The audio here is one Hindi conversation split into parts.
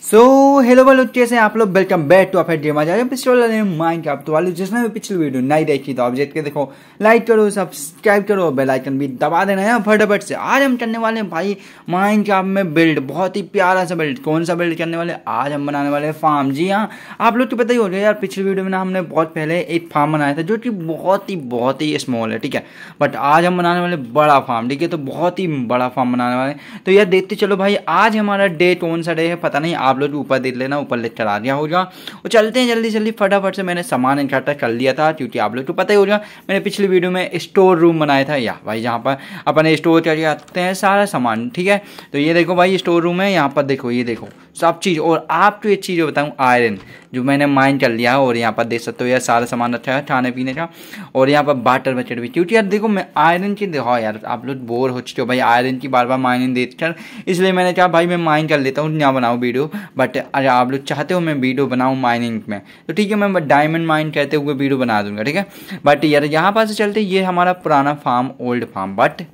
So हेलो वालो कैसे हैं आप लोग वेलकम बैक टू आप गेम पिछले वाले माइंड का तो वाले जिसने भी पिछली वीडियो नहीं देखी तो आप जेट के देखो लाइक करो सब्सक्राइब करो बेल आइकन भी दबा देना है फटाफट से आज हम करने वाले हैं भाई माइंड का में बिल्ड बहुत ही प्यारा सा बिल्ड कौन सा बिल्ड करने वाले आज हम बनाने वाले फार्म जी हाँ आप लोग को तो पता ही हो गया यार पिछली वीडियो में ना हमने बहुत पहले एक फार्म बनाया था जो कि बहुत ही बहुत ही स्मॉल है ठीक है बट आज हम बनाने वाले बड़ा फार्म ठीक है तो बहुत ही बड़ा फार्म बनाने वाले तो यार देखते चलो भाई आज हमारा डे कौन सा डे है पता नहीं आप लोग ऊपर खरीद लेना ऊपर लिख करा दिया होगा और चलते हैं जल्दी जल्दी फटाफट से मैंने सामान इकट्ठा कर लिया था क्योंकि आप लोग को पता ही होगा मैंने पिछली वीडियो में स्टोर रूम बनाया था या भाई जहाँ पर अपने स्टोर करके हैं सारा सामान ठीक है तो ये देखो भाई स्टोर रूम है यहाँ पर देखो ये देखो सब चीज़ और आपको एक चीज़ बताऊँ आयरन जो मैंने माइन कर लिया और यहाँ पर देख सकते हो यार सारा सामान रखा है खाने पीने का और यहाँ पर बाटर बचट भी क्योंकि यार देखो मैं आयरन की देखो हाँ यार आप लोग बोर हो चुके हो भाई आयरन की बार बार माइनिंग देख कर इसलिए मैंने कहा भाई मैं माइन कर लेता हूँ ना बनाऊँ वीडियो बट अगर आप लोग चाहते हो मैं वीडियो बनाऊँ माइनिंग में तो ठीक है मैं डायमंड माइन कहते हुए वीडियो बना दूँगा ठीक है बट यार यहाँ पर से चलते ये हमारा पुराना फार्म ओल्ड फार्म बट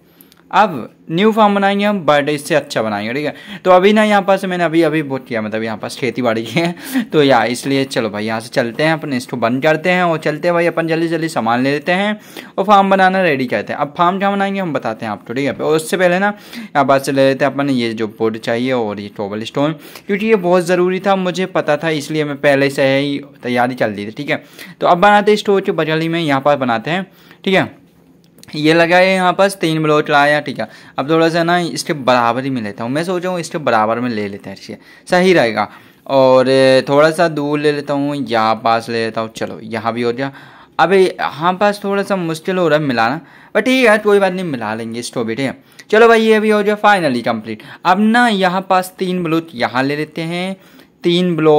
अब न्यू फार्म बनाएंगे हम बट इससे अच्छा बनाएंगे ठीक है तो अभी ना यहाँ पास मैंने अभी अभी बहुत किया मतलब यहाँ पास खेती बाड़ी की है तो या इसलिए चलो भाई यहाँ से चलते हैं अपन इसको बंद करते हैं और चलते हैं भाई अपन जल्दी जल्दी सामान ले लेते हैं और फार्म बनाना रेडी करते हैं अब फार्म जहाँ बनाएंगे हम बताते हैं आपको ठीक है और उससे पहले ना यहाँ पास ले लेते हैं अपन ये जो बोर्ड चाहिए और ये टोबल स्टोन क्योंकि ये बहुत ज़रूरी था मुझे पता था इसलिए मैं पहले से ही तैयारी चल रही थी ठीक है तो अब बनाते स्टोर के बजली में यहाँ पर बनाते हैं ठीक है ये लगाए यहाँ पास तीन ब्लॉक लाया ठीक है अब थोड़ा सा ना इसके बराबर ही में लेता हूँ मैं सोच रहा हूँ इसके बराबर में ले लेते हैं ठीक है सही रहेगा और थोड़ा सा दूर ले लेता हूँ यहाँ पास ले लेता हूँ चलो यहाँ भी हो गया अबे यहाँ पास थोड़ा सा मुश्किल हो रहा है मिलाना बट ठीक है कोई बात नहीं मिला लेंगे स्ट्रॉबेरी ठीक है चलो भाई ये भी हो जाए फाइनली कम्प्लीट अब ना यहाँ पास तीन ब्लूथ यहाँ ले लेते हैं तीन ब्लो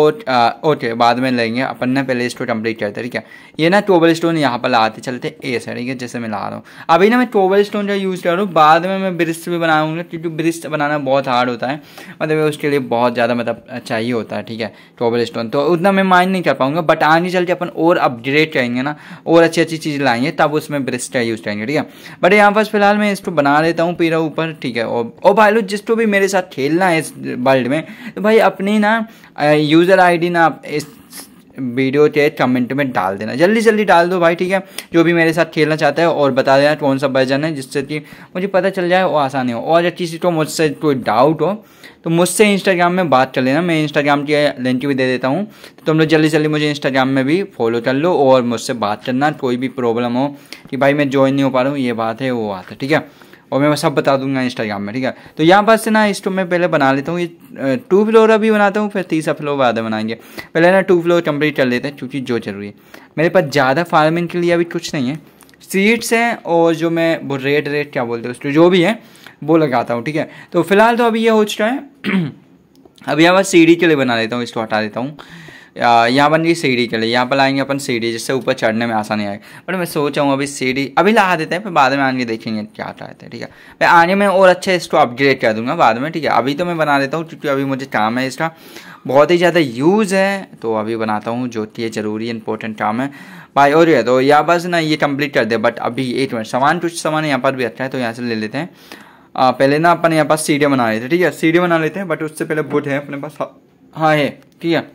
ओके बाद में लेंगे अपन ने पहले इसको कंप्लीट करते हैं ठीक है ये ना टोबल स्टोन यहाँ पर लाते चलते ए से ठीक है जैसे मैं ला रहा हूँ अभी ना मैं टोबल स्टोन का यूज़ कर रहा हूँ बाद में मैं ब्रिस्ट भी बनाऊँगा क्योंकि ब्रिज बनाना बहुत हार्ड होता है मतलब उसके लिए बहुत ज़्यादा मतलब चाहिए होता है ठीक है टोबल स्टोन तो उतना मैं माइंड नहीं कर पाऊँगा बट आगे चल के अपन और अपग्रेड करेंगे ना और अच्छी अच्छी चीज़ लाएंगे तब उसमें ब्रिस्ट का यूज़ करेंगे ठीक है बट यहाँ पर फिलहाल मैं इसको बना लेता हूँ पीरा ऊपर ठीक है और भाई लोग जिसको भी मेरे साथ खेलना है इस वर्ल्ड में तो भाई अपनी ना यूज़र आईडी ना इस वीडियो के कमेंट में डाल देना जल्दी जल्दी डाल दो भाई ठीक है जो भी मेरे साथ खेलना चाहता है और बता देना कौन सा वर्जन है जिससे कि मुझे पता चल जाए वो आसानी हो और अगर किसी को तो मुझसे कोई डाउट हो तो मुझसे इंस्टाग्राम में बात कर लेना मैं इंस्टाग्राम की लिंक भी दे देता हूँ तो तुम लोग जल्दी जल्दी मुझे इंस्टाग्राम में भी फॉलो कर लो और मुझसे बात करना कोई भी प्रॉब्लम हो कि भाई मैं ज्वाइन नहीं हो पा रहा हूँ ये बात है वो बात है ठीक है और मैं सब बता दूंगा इंस्टाग्राम में ठीक है तो यहाँ पास से ना इसको मैं पहले बना लेता हूँ ये टू फ्लोर अभी बनाता हूँ फिर तीसरा फ्लोर बाद बनाएंगे पहले ना टू फ्लोर कंप्लीट कर लेते हैं क्योंकि जो जरूरी है मेरे पास ज़्यादा फार्मिंग के लिए अभी कुछ नहीं है सीड्स हैं और जो मैं वो रेट रेट क्या बोलते हैं उसको जो भी है वो लगाता हूँ ठीक है तो फिलहाल तो अभी ये हो चुका है अभी यहाँ पर सीढ़ी के लिए बना लेता हूँ इसको हटा देता हूँ यहाँ बन गई सीढ़ी के लिए यहाँ पर लाएंगे अपन सीढ़ी जिससे ऊपर चढ़ने में आसानी आएगी बट मैं सोच रहा हूँ अभी सीढ़ी अभी ला देते हैं फिर बाद में आगे देखेंगे क्या आता है ठीक है मैं आगे में और अच्छे इसको अपग्रेड कर दूंगा बाद में ठीक है अभी तो मैं बना देता हूँ क्योंकि अभी मुझे काम है इसका बहुत ही ज़्यादा यूज़ है तो अभी बनाता हूँ जो कि ज़रूरी इंपॉर्टेंट काम है भाई और ये तो यहाँ बस ना ये कंप्लीट कर दे बट अभी एक मिनट सामान कुछ सामान यहाँ पर भी अच्छा है तो यहाँ से ले लेते हैं आ, पहले ना अपन यहाँ पास सीढ़ियाँ बना लेते हैं ठीक है सीढ़ी बना लेते हैं बट उससे पहले बुट है अपने पास हाँ है हाँ, ठीक है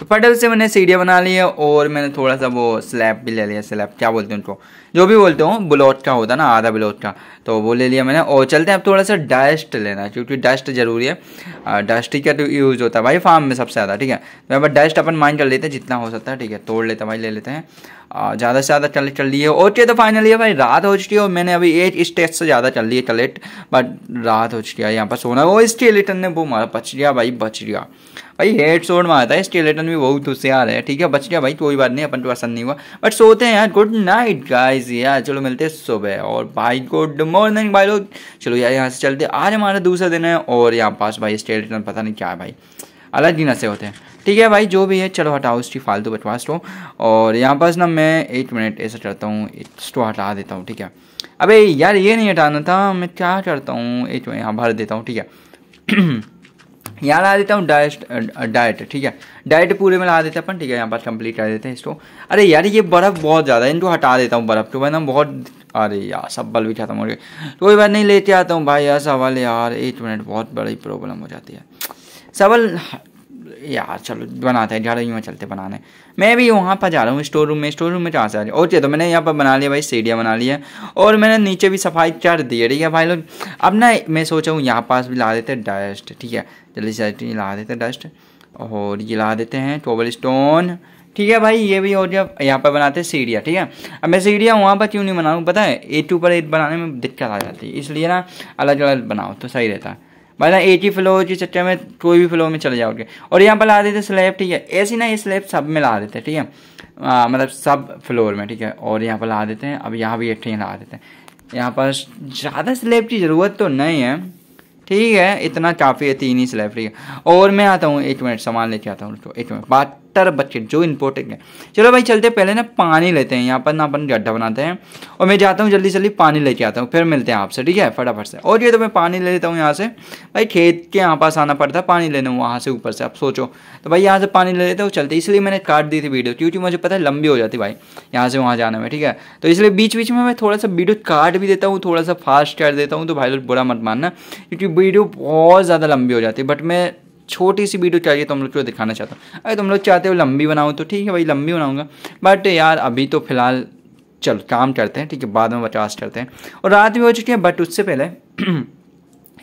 तो फटल से मैंने सीढ़ियाँ बना ली है और मैंने थोड़ा सा वो स्लैब भी ले लिया स्लैब क्या बोलते हैं उनको जो भी बोलते हो ब्लॉट का होता ना आधा ब्लॉट का तो वो ले लिया मैंने और चलते हैं अब थोड़ा सा डस्ट लेना क्योंकि डस्ट ज़रूरी है डस्ट ही क्या तो यूज़ होता है भाई फार्म में सबसे ज़्यादा ठीक है तो यहाँ पर डस्ट अपन माइंड कर लेते हैं जितना हो सकता है ठीक है तोड़ लेते भाई ले लेते हैं ज़्यादा से ज़्यादा चल कर लिए है ओके तो फाइनली है भाई रात हो चुकी है मैंने अभी एक स्टेज से ज़्यादा चल रही है बट रात हो चुकी है यहाँ पर सोना वो स्टेलेटन ने वो मारा बच गया भाई बच गया भाई हेड शोर में आता है स्टेलेटन भी बहुत होशियार है ठीक है बच गया भाई कोई बात नहीं अपन तो पसंद नहीं हुआ बट सोते हैं यार गुड नाइट गाइज यार चलो मिलते हैं सुबह और भाई गुड मॉर्निंग भाई लोग चलो यार यहाँ से चलते आज हमारा दूसरा दिन है और यहाँ पास भाई स्टेलेटन पता नहीं क्या है भाई अलग ही नशे होते हैं ठीक है भाई जो भी है चलो हटाओ उसकी फालतू बटवास हो तो। और यहाँ पास ना मैं एक मिनट ऐसा करता हूँ इसको तो हटा देता हूँ ठीक है अबे यार ये नहीं हटाना था मैं क्या करता हूँ एक मिनट यहाँ भर देता हूँ ठीक है यहाँ ला देता हूँ डाइट डाइट ठीक है डाइट पूरे में ला देते हैं अपन ठीक है यहाँ पर कंप्लीट कर देते हैं इसको अरे यार ये बर्फ़ बहुत ज़्यादा है इनको हटा देता हूँ बर्फ़ तो ना बहुत अरे यार सब बल भी खत्म हो गए कोई बात नहीं लेते आता हूँ भाई यार सवाल यार एक मिनट बहुत बड़ी प्रॉब्लम हो जाती है सवाल यार चलो बनाते हैं झाड़ू यूँ चलते बनाने मैं भी वहाँ पर जा रहा हूँ स्टोर रूम में स्टोर रूम में जहाँ से आ रही और ये तो मैंने यहाँ पर बना लिया भाई सीढ़ियाँ बना लिया और मैंने नीचे भी सफाई कर दी है ठीक है भाई लोग अब ना मैं सोचा हूँ यहाँ पास भी ला देते डस्ट ठीक है जल्दी से ला देते डस्ट और ये ला देते हैं टोबल स्टोन ठीक है भाई ये भी और जब यहाँ पर बनाते हैं सीढ़िया ठीक है अब मैं सीढ़िया वहाँ पर क्यों नहीं बनाऊँ पता है ए टू पर एट बनाने में दिक्कत आ जाती है इसलिए ना अलग अलग बनाओ तो सही रहता है मतलब एक ही फ्लो के चक्कर में कोई भी फ्लो में चले जाओगे और यहाँ पर ला देते स्लैब ठीक है ऐसी ना ये स्लैब सब में ला देते हैं ठीक है मतलब सब फ्लोर में ठीक है और यहाँ पर ला देते हैं अब यहाँ भी एक ला देते हैं यहाँ पर ज़्यादा स्लैब की ज़रूरत तो नहीं है ठीक है इतना काफ़ी है तीन ही स्लैब ठीक है और मैं आता हूँ एक मिनट सामान लेके आता हूँ एक मिनट बात सत्तर बकेट जो इम्पोर्टेंट है चलो भाई चलते पहले ना पानी लेते हैं यहाँ पर ना अपन गड्ढा बनाते हैं और मैं जाता हूँ जल्दी जल्दी पानी लेके आता हूँ फिर मिलते हैं आपसे ठीक है फटाफट से और ये तो मैं पानी ले लेता हूँ यहाँ से भाई खेत के यहाँ पास आना पड़ता है पानी लेना वहाँ से ऊपर से आप सोचो तो भाई यहाँ से पानी ले लेते हो चलते इसलिए मैंने काट दी थी वीडियो क्योंकि मुझे पता है लंबी हो जाती भाई यहाँ से वहाँ जाने में ठीक है तो इसलिए बीच बीच में मैं थोड़ा सा वीडियो काट भी देता हूँ थोड़ा सा फास्ट कर देता हूँ तो भाई लोग बुरा मत मानना क्योंकि वीडियो बहुत ज़्यादा लंबी हो जाती है बट मैं छोटी सी वीडियो चाहिए तुम तो लोग को दिखाना चाहता हूँ अगर तुम लोग चाहते हो लंबी बनाऊँ तो ठीक है भाई लंबी बनाऊँगा बट यार अभी तो फिलहाल चल काम करते हैं ठीक है बाद में बचास करते हैं और रात भी हो चुकी है बट उससे पहले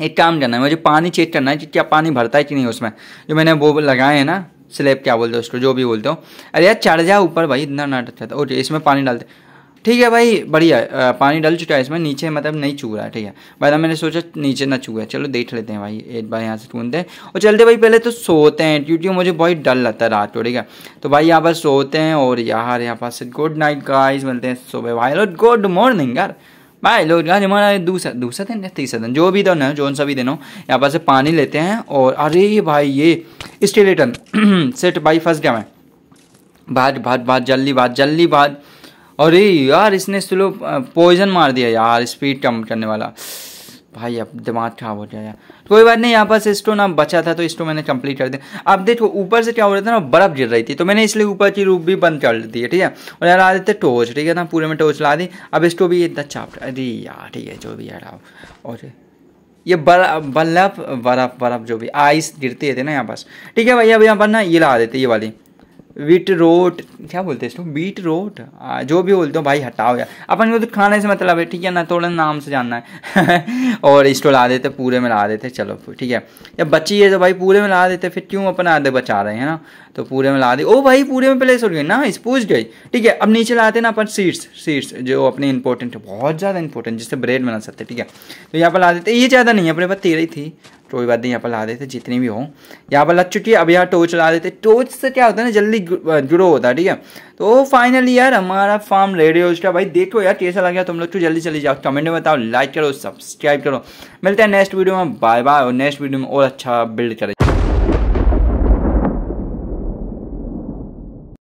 एक काम करना है मुझे पानी चेक करना है कि क्या पानी भरता है कि नहीं उसमें जो मैंने वो लगाए हैं ना स्लेब क्या बोलते हो उसको जो भी बोलते हो अरे यार चढ़ जा ऊपर भाई इतना नाटक था ओके इसमें पानी डालते ठीक है भाई बढ़िया पानी डल चुका है इसमें नीचे मतलब नहीं छू रहा है ठीक है बाद मैंने सोचा नीचे ना छू है चलो देख लेते हैं भाई एक बार यहाँ से ढूंढते हैं और चलते भाई पहले तो सोते हैं क्योंकि मुझे बहुत डर लगता है रात को ठीक है तो भाई यहाँ पर सोते हैं और यार यहाँ पास गुड नाइट गाइस मिलते हैं सुबह भाई लोग गुड मॉर्निंग यार भाई लोग यार हमारा दूसरा दूसरा दिन या तीसरा दिन जो भी दिन है जो उन सभी दिन हो यहाँ पास से पानी लेते हैं और अरे भाई ये स्टेलेटन सेट भाई फंस गया मैं भाज भाज भाज जल्दी भाज जल्दी भाज अरे यार इसने स्लो तो पॉइजन मार दिया यार स्पीड कम करने वाला भाई अब दिमाग खराब हो गया यार तो कोई बात नहीं यहाँ पास स्टो ना बचा था तो स्टोन मैंने कंप्लीट कर दिया अब देखो ऊपर से क्या हो रहा था ना बर्फ़ गिर रही थी तो मैंने इसलिए ऊपर की रूप भी बंद कर दी है ठीक है और यार आ देते टोच ठीक है ना पूरे में टोच ला दी अब स्टो भी इतना चाप अरे यार ठीक है जो भी यार आओ और ये बर्फ बर्फ बर्फ बर्फ जो भी आइस गिरती रहती है ना यहाँ पास ठीक है भैया अब यहाँ पर ना ये ला देते ये वाली बीट रोट क्या बोलते हैं इसको बीट रोट आ, जो भी बोलते हो भाई हटाओ यार अपन को तो खाने से मतलब है ठीक है ना थोड़ा तो नाम से जानना है और इसको ला देते पूरे में ला देते चलो ठीक है जब बची है तो भाई पूरे में ला देते फिर क्यों अपन आधे बचा रहे हैं ना तो पूरे में ला दे ओ भाई पूरे में प्लेस हो गई ना इस पूछ गई ठीक है अब नीचे लाते ना अपन सीड्स सीड्स जो अपने इंपॉर्टेंट बहुत ज़्यादा इंपॉर्टेंट जिससे ब्रेड बना सकते ठीक है तो यहाँ पर ला देते ये ज़्यादा नहीं है अपने पास तेरह ही थी कोई बात नहीं यहाँ पर ला देते जितनी भी हो यहाँ पर लग चुकी है अब यहाँ टोच ला देते टोच से क्या होता है ना जल्दी ग्रो होता है ठीक है तो फाइनली यार हमारा फार्म रेडी हो चुका भाई देखो यार कैसा लगा तुम लोग तो जल्दी चली जाओ कमेंट में बताओ लाइक करो सब्सक्राइब करो मिलते हैं नेक्स्ट वीडियो में बाय बाय और नेक्स्ट वीडियो में और अच्छा बिल्ड करें